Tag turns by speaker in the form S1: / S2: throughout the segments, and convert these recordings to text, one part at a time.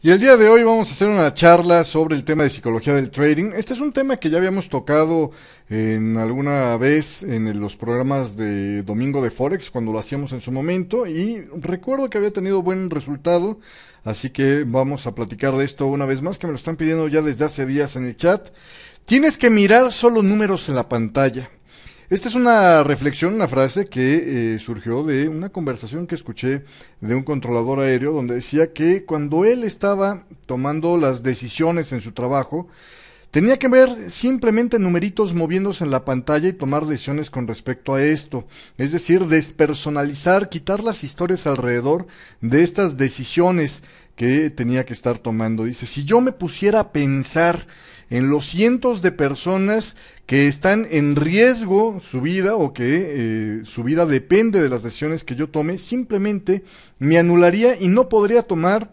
S1: Y el día de hoy vamos a hacer una charla sobre el tema de psicología del trading. Este es un tema que ya habíamos tocado en alguna vez en los programas de Domingo de Forex cuando lo hacíamos en su momento y recuerdo que había tenido buen resultado, así que vamos a platicar de esto una vez más que me lo están pidiendo ya desde hace días en el chat. Tienes que mirar solo números en la pantalla. Esta es una reflexión, una frase que eh, surgió de una conversación que escuché de un controlador aéreo donde decía que cuando él estaba tomando las decisiones en su trabajo, Tenía que ver simplemente numeritos moviéndose en la pantalla y tomar decisiones con respecto a esto, es decir, despersonalizar, quitar las historias alrededor de estas decisiones que tenía que estar tomando. Dice, si yo me pusiera a pensar en los cientos de personas que están en riesgo su vida o que eh, su vida depende de las decisiones que yo tome, simplemente me anularía y no podría tomar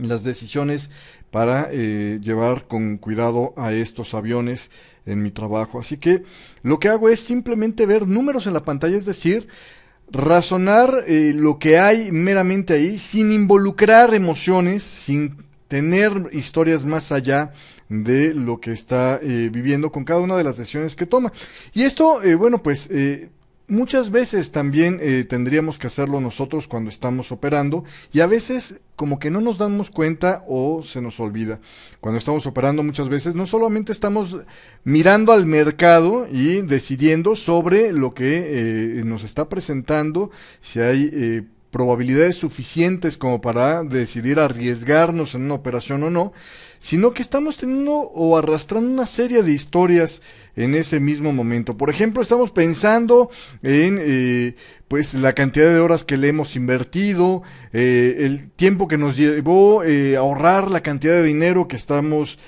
S1: las decisiones para eh, llevar con cuidado a estos aviones en mi trabajo. Así que lo que hago es simplemente ver números en la pantalla, es decir, razonar eh, lo que hay meramente ahí sin involucrar emociones, sin tener historias más allá de lo que está eh, viviendo con cada una de las decisiones que toma. Y esto, bueno, pues Muchas veces también eh, tendríamos que hacerlo nosotros cuando estamos operando y a veces como que no nos damos cuenta o se nos olvida. Cuando estamos operando muchas veces no solamente estamos mirando al mercado y decidiendo sobre lo que eh, nos está presentando, si hay... Eh, probabilidades suficientes como para decidir arriesgarnos en una operación o no, sino que estamos teniendo o arrastrando una serie de historias en ese mismo momento. Por ejemplo, estamos pensando en eh, pues la cantidad de horas que le hemos invertido, eh, el tiempo que nos llevó a eh, ahorrar la cantidad de dinero que estamos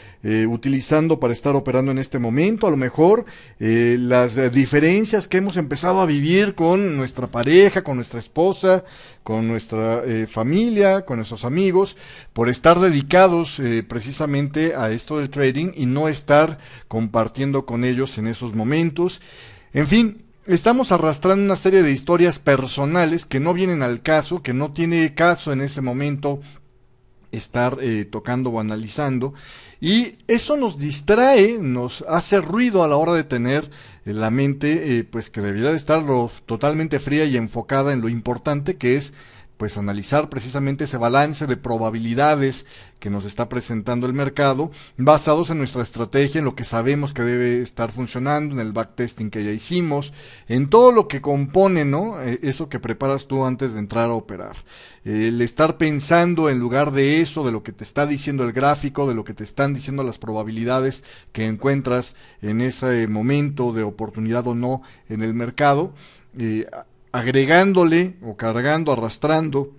S1: utilizando para estar operando en este momento, a lo mejor las diferencias que hemos empezado a vivir con nuestra pareja, con nuestra esposa, con nuestra familia, con nuestros amigos, por estar dedicados precisamente a esto del trading y no estar compartiendo con ellos en esos momentos. En fin, estamos arrastrando una serie de historias personales que no vienen al caso, que no tiene caso en ese momento estar eh, tocando o analizando. Y eso nos distrae, nos hace ruido a la hora de tener eh, la mente, eh, pues que debería de estar totalmente fría y enfocada en lo importante que es pues analizar precisamente ese balance de probabilidades que nos está presentando el mercado, basados en nuestra estrategia, en lo que sabemos que debe estar funcionando, en el backtesting que ya hicimos, en todo lo que compone, ¿no? E, eso que preparas tú antes de entrar a operar. El estar pensando en lugar de eso, de lo que te está diciendo el gráfico, de lo que te están diciendo las probabilidades que encuentras en ese momento de oportunidad o no en el mercado. Eh, agregándole o cargando, arrastrando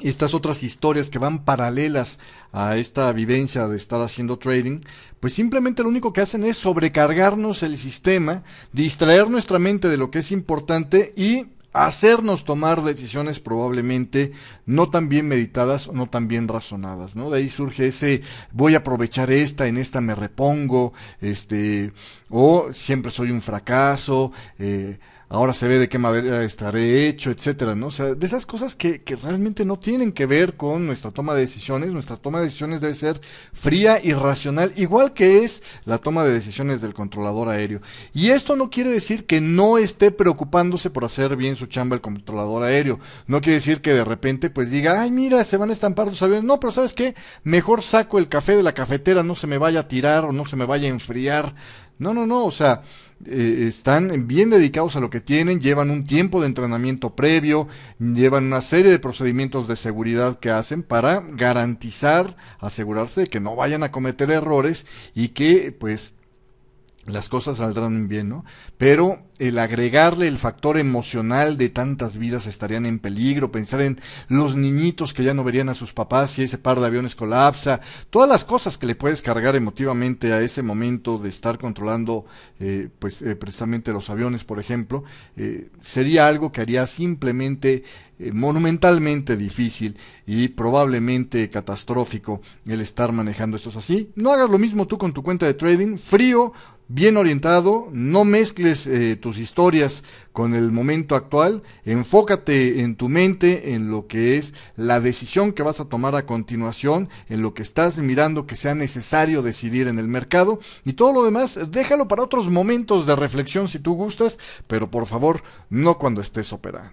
S1: estas otras historias que van paralelas a esta vivencia de estar haciendo trading, pues simplemente lo único que hacen es sobrecargarnos el sistema, distraer nuestra mente de lo que es importante y hacernos tomar decisiones probablemente no tan bien meditadas o no tan bien razonadas, ¿no? De ahí surge ese voy a aprovechar esta, en esta me repongo, este, o siempre soy un fracaso, eh, ahora se ve de qué madera estaré hecho, etcétera, ¿no? O sea, de esas cosas que, que, realmente no tienen que ver con nuestra toma de decisiones. Nuestra toma de decisiones debe ser fría y racional, igual que es la toma de decisiones del controlador aéreo. Y esto no quiere decir que no esté preocupándose por hacer bien su chamba el controlador aéreo. No quiere decir que de repente pues diga, ay, mira, se van a estampar los aviones. No, pero ¿sabes qué? Mejor saco el café de la cafetera, no se me vaya a tirar o no se me vaya a enfriar. No, no, no, o sea, eh, están bien dedicados a lo que tienen, llevan un tiempo de entrenamiento previo, llevan una serie de procedimientos de seguridad que hacen para garantizar, asegurarse de que no vayan a cometer errores y que pues las cosas saldrán bien, ¿no? Pero el agregarle el factor emocional de tantas vidas estarían en peligro, pensar en los niñitos que ya no verían a sus papás si ese par de aviones colapsa, todas las cosas que le puedes cargar emotivamente a ese momento de estar controlando eh, pues eh, precisamente los aviones, por ejemplo, eh, sería algo que haría simplemente monumentalmente difícil y probablemente catastrófico el estar manejando estos así. No hagas lo mismo tú con tu cuenta de trading, frío, bien orientado, no mezcles eh, tus historias con el momento actual, enfócate en tu mente, en lo que es la decisión que vas a tomar a continuación, en lo que estás mirando que sea necesario decidir en el mercado y todo lo demás déjalo para otros momentos de reflexión si tú gustas, pero por favor no cuando estés operando.